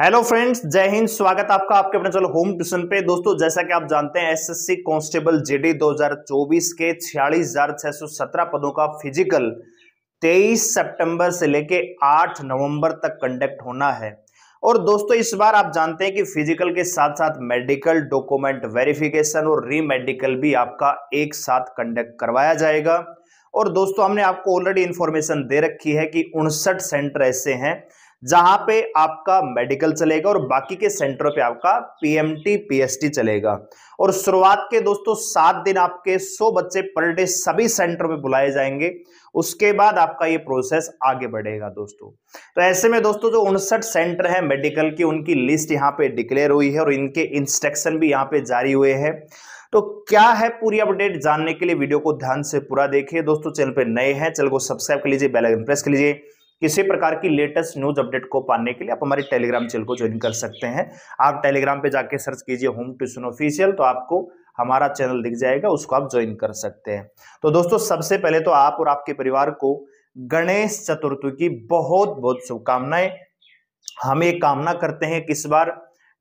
hello friends जय हिंद स्वागत आपका आपके अपने चलो होम ट्यूशन पे दोस्तों जैसा कि आप जानते हैं एसएससी कांस्टेबल जेडी 2024 के छियालीस पदों का फिजिकल 23 सितंबर से लेके 8 नवंबर तक कंडक्ट होना है और दोस्तों इस बार आप जानते हैं कि फिजिकल के साथ साथ मेडिकल डॉक्यूमेंट वेरिफिकेशन और रीमेडिकल भी आपका एक साथ कंडक्ट करवाया जाएगा और दोस्तों हमने आपको ऑलरेडी इन्फॉर्मेशन दे रखी है कि उनसठ सेंटर ऐसे हैं जहां पे आपका मेडिकल चलेगा और बाकी के सेंटरों पे आपका पीएमटी पीएसटी चलेगा और शुरुआत के दोस्तों सात दिन आपके सौ बच्चे पर डे सभी सेंटर में बुलाए जाएंगे उसके बाद आपका ये प्रोसेस आगे बढ़ेगा दोस्तों तो ऐसे में दोस्तों जो उनसठ सेंटर है मेडिकल की उनकी लिस्ट यहाँ पे डिक्लेयर हुई है और इनके इंस्ट्रक्शन भी यहाँ पे जारी हुए हैं तो क्या है पूरी अपडेट जानने के लिए वीडियो को ध्यान से पूरा देखिए दोस्तों चैनल पे नए हैं चैनल को सब्सक्राइब कर लीजिए बेल आइकन प्रेस कर लीजिए किसी प्रकार की लेटेस्ट न्यूज अपडेट को पाने के लिए आप हमारे टेलीग्राम चैनल को ज्वाइन कर सकते हैं आप टेलीग्राम पे जाके सर्च कीजिए होम ट्यूशन ऑफिशियल तो आपको हमारा चैनल दिख जाएगा उसको आप ज्वाइन कर सकते हैं तो दोस्तों सबसे पहले तो आप और आपके परिवार को गणेश चतुर्थी की बहुत बहुत शुभकामनाएं हम ये कामना करते हैं कि इस बार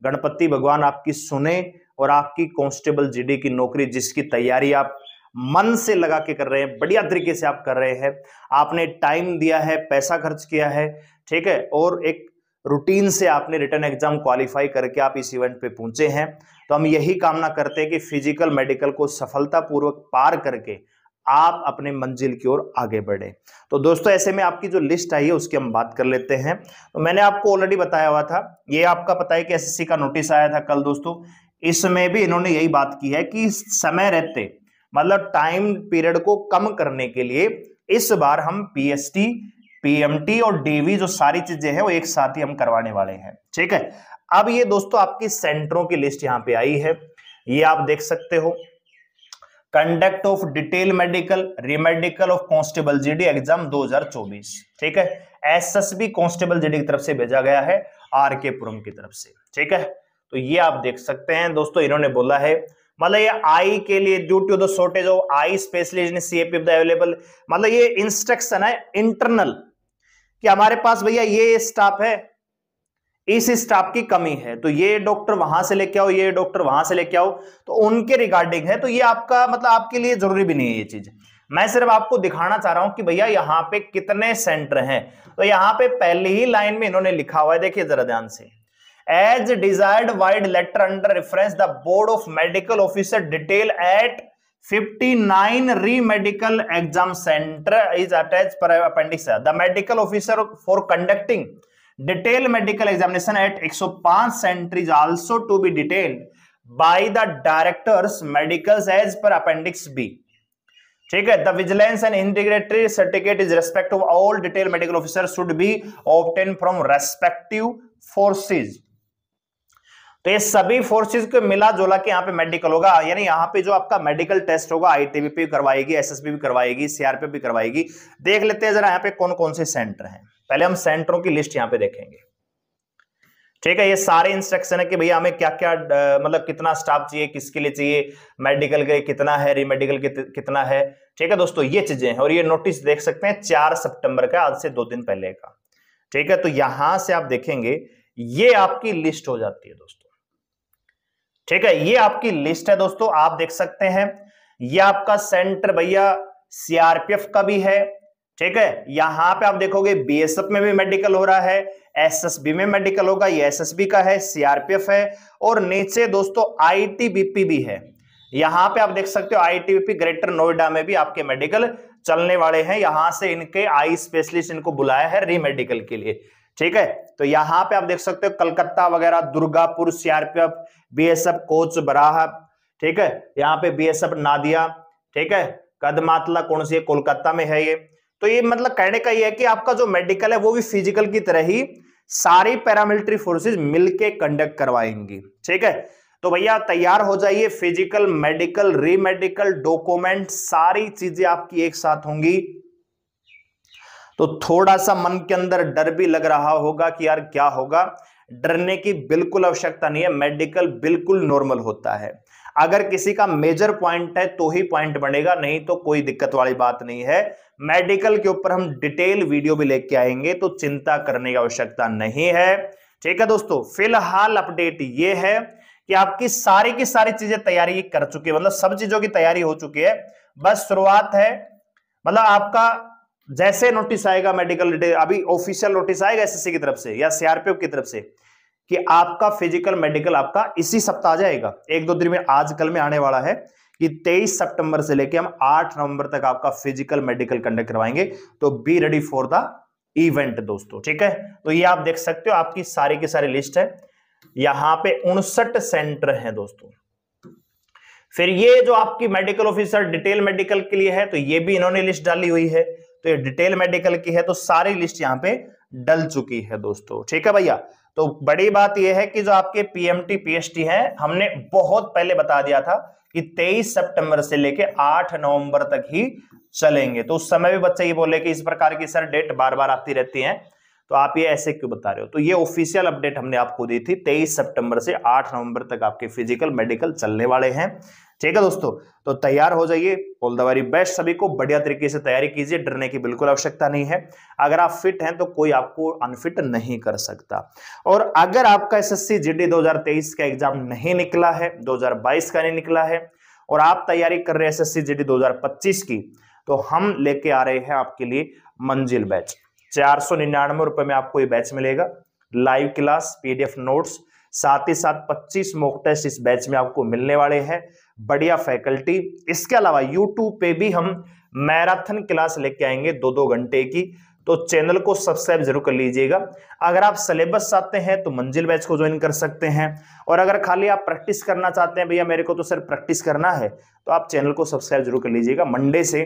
गणपति भगवान आपकी सुने और आपकी कॉन्स्टेबल जीडी की नौकरी जिसकी तैयारी आप मन से लगा के कर रहे हैं बढ़िया तरीके से आप कर रहे हैं आपने टाइम दिया है पैसा खर्च किया है ठीक है और एक रूटीन से आपने रिटर्न एग्जाम क्वालिफाई करके आप इस इवेंट पे पहुंचे हैं तो हम यही कामना करते हैं कि फिजिकल मेडिकल को सफलतापूर्वक पार करके आप अपने मंजिल की ओर आगे बढ़े तो दोस्तों ऐसे में आपकी जो लिस्ट आई है उसकी हम बात कर लेते हैं तो मैंने आपको ऑलरेडी बताया हुआ था ये आपका पता है कि एसएससी का नोटिस आया था कल दोस्तों इसमें भी इन्होंने यही बात की है कि समय रहते मतलब टाइम पीरियड को कम करने के लिए इस बार हम पीएसटी पीएमटी और डीवी जो सारी चीजें हैं वो एक साथ ही हम करवाने वाले हैं ठीक है अब ये दोस्तों आपकी सेंटरों की लिस्ट यहाँ पे आई है ये आप देख सकते हो conduct of detail medical remedical of constable GD exam 2024 ठीक है एसएसबी कांस्टेबल जीडी की तरफ से भेजा गया है आर के पुरम की तरफ से ठीक है तो ये आप देख सकते हैं दोस्तों इन्होंने बोला है मतलब ये आई के लिए due to the shortage of eye specialist in CAP available मतलब ये इंस्ट्रक्शन है इंटरनल कि हमारे पास भैया ये स्टाफ है इस स्टाफ की कमी है तो ये डॉक्टर वहां से लेके आओ ये डॉक्टर वहां से लेके आओ तो उनके रिगार्डिंग है तो ये आपका मतलब आपके लिए जरूरी भी नहीं है ये चीज मैं सिर्फ आपको दिखाना चाह रहा हूं कि भैया यहाँ पे कितने सेंटर हैं तो यहाँ पे पहली ही लाइन में इन्होंने लिखा हुआ है देखिए जरा ध्यान से as desired vide letter under reference the board of medical officer detail at 59 remedical exam centre is attach per appendix the medical officer for conducting detail medical examination at 105 centre is also to be detailed by the directors medical as per appendix B ठीक है the vigilance and integrity certificate is respective all detail medical officer should be obtain from respective forces तो ये सभी forces को मिला जुला के यहाँ पे मेडिकल होगा यानी यहाँ पे जो आपका मेडिकल टेस्ट होगा आईटीबी भी करवाएगी एसएसबी भी करवाएगी सीआरपी भी करवाएगी देख लेते हैं जरा यहाँ पे कौन कौन से सेंटर हैं पहले हम सेंटरों की लिस्ट यहाँ पे देखेंगे ठीक है ये सारे इंस्ट्रक्शन है कि भैया हमें क्या क्या मतलब कितना स्टाफ चाहिए किसके लिए चाहिए मेडिकल के कितना है रीमेडिकल के कितना है ठीक है दोस्तों ये चीजें हैं और ये नोटिस देख सकते हैं चार सितंबर का आज से दो दिन पहले का ठीक है तो यहां से आप देखेंगे ये आपकी लिस्ट हो जाती है दोस्तों ठीक है ये आपकी लिस्ट है दोस्तों आप देख सकते हैं ये आपका सेंटर भैया सीआरपीएफ का भी है ठीक है यहां पे आप देखोगे बीएसएफ में भी मेडिकल हो रहा है एसएसबी में मेडिकल होगा ये एसएसबी का है सीआरपीएफ है और नीचे दोस्तों आईटीबीपी भी है यहां पे आप देख सकते हो आईटीबीपी ग्रेटर नोएडा में भी आपके मेडिकल चलने वाले हैं यहां से इनके आई स्पेशलिस्ट इनको बुलाया है रीमेडिकल के लिए ठीक है तो यहाँ पे आप देख सकते हो कलकत्ता वगैरह दुर्गापुर सीआरपीएफ बीएसएफ कोच बराह ठीक है यहाँ पे बीएसएफ नादिया ठीक है कदमातला कौन सी है कोलकाता में है ये तो ये मतलब कहने का ये है कि आपका जो मेडिकल है वो भी फिजिकल की तरह ही सारी पैरामिलिट्री फोर्सेज मिलके कंडक्ट करवाएंगी ठीक है तो भैया तैयार हो जाइए फिजिकल मेडिकल रीमेडिकल डॉक्यूमेंट सारी चीजें आपकी एक साथ होंगी तो थोड़ा सा मन के अंदर डर भी लग रहा होगा कि यार क्या होगा डरने की बिल्कुल आवश्यकता नहीं है मेडिकल बिल्कुल नॉर्मल होता है अगर किसी का मेजर पॉइंट है तो ही पॉइंट बनेगा नहीं तो कोई दिक्कत वाली बात नहीं है मेडिकल के ऊपर हम डिटेल वीडियो भी लेके आएंगे तो चिंता करने की आवश्यकता नहीं है ठीक है दोस्तों फिलहाल अपडेट ये है कि आपकी सारी की सारी चीजें तैयारी कर चुकी है मतलब सब चीजों की तैयारी हो चुकी है बस शुरुआत है मतलब आपका जैसे नोटिस आएगा मेडिकल अभी ऑफिशियल नोटिस आएगा एसएससी की तरफ से या सीआरपीएफ की तरफ से कि आपका फिजिकल मेडिकल आपका इसी सप्ताह जाएगा एक दो दिन में आज कल में आने वाला है कि 23 सितंबर से लेकर हम 8 नवंबर तक आपका फिजिकल मेडिकल कंडक्ट करवाएंगे तो be ready for the event दोस्तों ठीक है तो ये आप देख सकते हो आपकी सारी की सारी लिस्ट है यहां पे उनसठ सेंटर है दोस्तों फिर ये जो आपकी मेडिकल ऑफिसर डिटेल मेडिकल के लिए है तो ये भी इन्होंने लिस्ट डाली हुई है तो ये डिटेल मेडिकल की है तो सारी लिस्ट यहाँ पे डल चुकी है दोस्तों ठीक है भैया तो बड़ी बात यह है कि जो आपके पीएमटी पीएसटी है हमने बहुत पहले बता दिया था कि 23 सितंबर से लेके 8 नवंबर तक ही चलेंगे तो उस समय भी बच्चे ये बोले कि इस प्रकार की सर डेट बार बार आती रहती है तो आप ये ऐसे क्यों बता रहे हो तो ये ऑफिशियल अपडेट हमने आपको दी थी तेईस सितंबर से आठ नवंबर तक आपके फिजिकल मेडिकल चलने वाले हैं ठीक है दोस्तों तो तैयार हो जाइए ऑल दी बेस्ट सभी को बढ़िया तरीके से तैयारी कीजिए डरने की बिल्कुल आवश्यकता नहीं है अगर आप फिट हैं तो कोई आपको अनफिट नहीं कर सकता और अगर आपका एस एस सी का एग्जाम नहीं निकला है दो का नहीं निकला है और आप तैयारी कर रहे हैं एस एस 2025 की तो हम लेके आ रहे हैं आपके लिए मंजिल बैच चार सौ निन्यानवे रुपए में आपको ये बैच मिलेगा लाइव क्लास पीडीएफ नोट्स साथ ही साथ 25 मॉक टेस्ट इस बैच में आपको मिलने वाले हैं बढ़िया फैकल्टी इसके अलावा यूट्यूब पे भी हम मैराथन क्लास लेके आएंगे दो दो घंटे की तो चैनल को सब्सक्राइब जरूर कर लीजिएगा अगर आप सिलेबस चाहते हैं तो मंजिल बैच को ज्वाइन कर सकते हैं और अगर खाली आप प्रैक्टिस करना चाहते हैं भैया मेरे को तो सर प्रैक्टिस करना है तो आप चैनल को सब्सक्राइब जरूर कर लीजिएगा मंडे से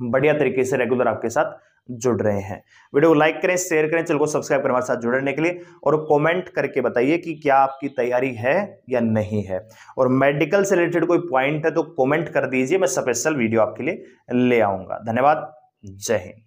बढ़िया तरीके से रेगुलर आपके साथ जुड़ रहे हैं वीडियो को लाइक करें शेयर करें चैनल को सब्सक्राइब करें हमारे साथ जुड़ने के लिए और कमेंट करके बताइए कि क्या आपकी तैयारी है या नहीं है और मेडिकल से रिलेटेड कोई पॉइंट है तो कमेंट कर दीजिए मैं स्पेशल वीडियो आपके लिए ले आऊंगा धन्यवाद जय हिंद